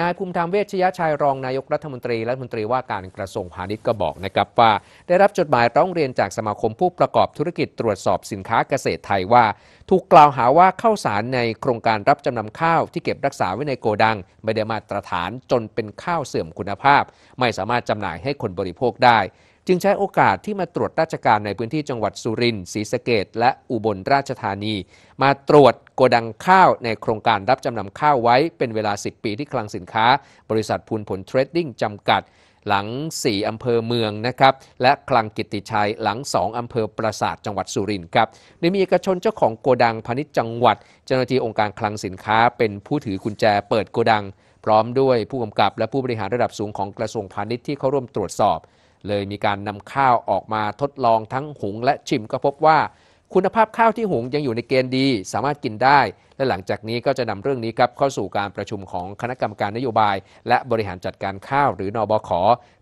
นายภูมิธรรมเวชยชัยรองนายกรัฐมนตรีรัฐมนตรีว่าการกระทรวงพาณิชย์ก็บอกนะครับว่า ได้รับจดหมายร้องเรียนจากสมาคมผู้ประกอบธุรกิจตรวจสอบสินค้าเกษตรไทยว่า ถูกกล่าวหาว่าเข้าสารในโครงการรับจำนำข้าวที่เก็บรักษาไว้ในโกดังไม่ได้มาตรฐานจนเป็นข้าวเสื่อมคุณภาพ ไม่สามารถจำหน่ายให้คนบริโภคได้จึงใช้โอกาสที่มาตรวจราชการในพื้นที่จังหวัดสุรินทร์ศรีสะเกดและอุบลราชธานี มาตรวจโกดังข้าวในโครงการรับจำนำข้าวไว้ เป็นเวลา 10 ปีที่คลังสินค้า บริษัทพูนผลเทรดดิ้งจำกัดหลัง 4 อำเภอเมืองนะครับและคลังกิติชัย หลัง 2 อำเภอปราสาทจังหวัดสุรินทร์ครับโดยมีเอกชนเจ้าของโกดังพาณิชย์จังหวัด เจ้าหน้าที่องค์การคลังสินค้า เป็นผู้ถือกุญแจ เปิดโกดัง พร้อมด้วยผู้กำกับและผู้บริหารระดับสูงของกระทรวงพาณิชย์ที่เข้าร่วมตรวจสอบเลยมีการนำข้าวออกมาทดลองทั้งหุงและชิมก็พบว่า คุณภาพข้าวที่หุงยังอยู่ในเกณฑ์ดีสามารถกินได้ และหลังจากนี้ก็จะนำเรื่องนี้ครับเข้าสู่การประชุมของคณะกรรมการนโยบาย และบริหารจัดการข้าวหรือนอบข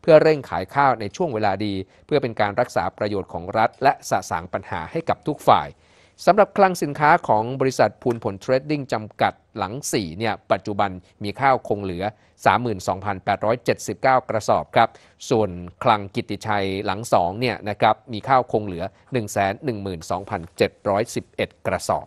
เพื่อเร่งขายข้าวในช่วงเวลาดี เพื่อเป็นการรักษาประโยชน์ของรัฐ และสะสางปัญหาให้กับทุกฝ่ายสำหรับคลังสินค้าของบริษัทพูนผลเทรดดิ้งจำกัดหลัง4เนี่ยปัจจุบันมีข้าวคงเหลือ 32,879 กระสอบครับส่วนคลังกิติชัยหลัง2เนี่ยนะครับมีข้าวคงเหลือ 112,711 กระสอบ